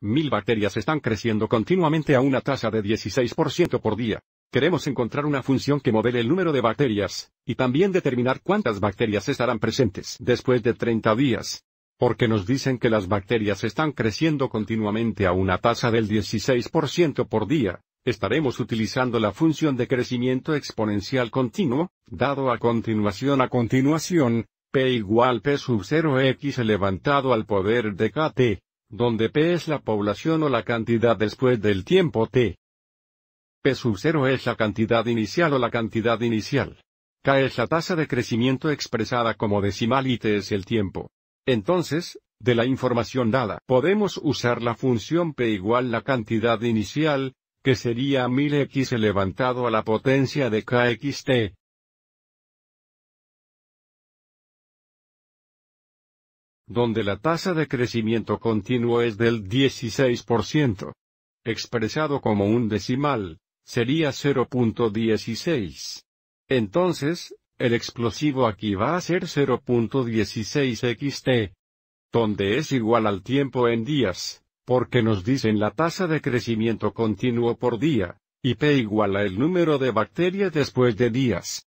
Mil bacterias están creciendo continuamente a una tasa de 16% por día. Queremos encontrar una función que modele el número de bacterias, y también determinar cuántas bacterias estarán presentes después de 30 días. Porque nos dicen que las bacterias están creciendo continuamente a una tasa del 16% por día, estaremos utilizando la función de crecimiento exponencial continuo, dado a continuación a continuación, P igual P sub 0x elevado al poder de KT, donde P es la población o la cantidad después del tiempo T. P sub 0 es la cantidad inicial o la cantidad inicial. K es la tasa de crecimiento expresada como decimal y T es el tiempo. Entonces, de la información dada, podemos usar la función P igual la cantidad inicial, que sería 1000x elevado a la potencia de KXT, donde la tasa de crecimiento continuo es del 16%. Expresado como un decimal, sería 0.16. Entonces, el explosivo aquí va a ser 0.16 xt, donde es igual al tiempo en días, porque nos dicen la tasa de crecimiento continuo por día, y p igual a el número de bacterias después de días.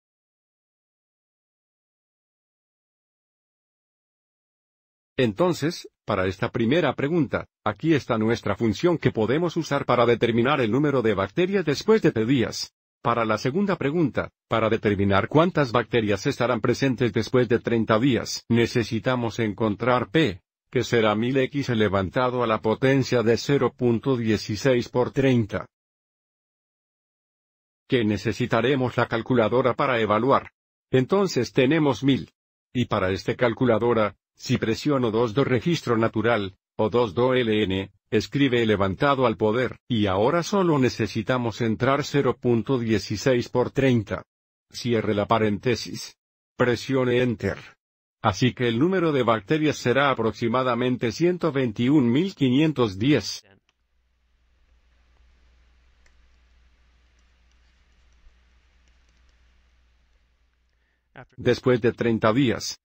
Entonces, para esta primera pregunta, aquí está nuestra función que podemos usar para determinar el número de bacterias después de T días. Para la segunda pregunta, para determinar cuántas bacterias estarán presentes después de 30 días, necesitamos encontrar P, que será 1000x elevado a la potencia de 0.16 por 30 que necesitaremos la calculadora para evaluar. Entonces tenemos 1000. Y para esta calculadora, si presiono 2 do registro natural, o 2 LN, escribe levantado al poder, y ahora solo necesitamos entrar 0.16 por 30. Cierre la paréntesis. Presione Enter. Así que el número de bacterias será aproximadamente 121.510. Después de 30 días,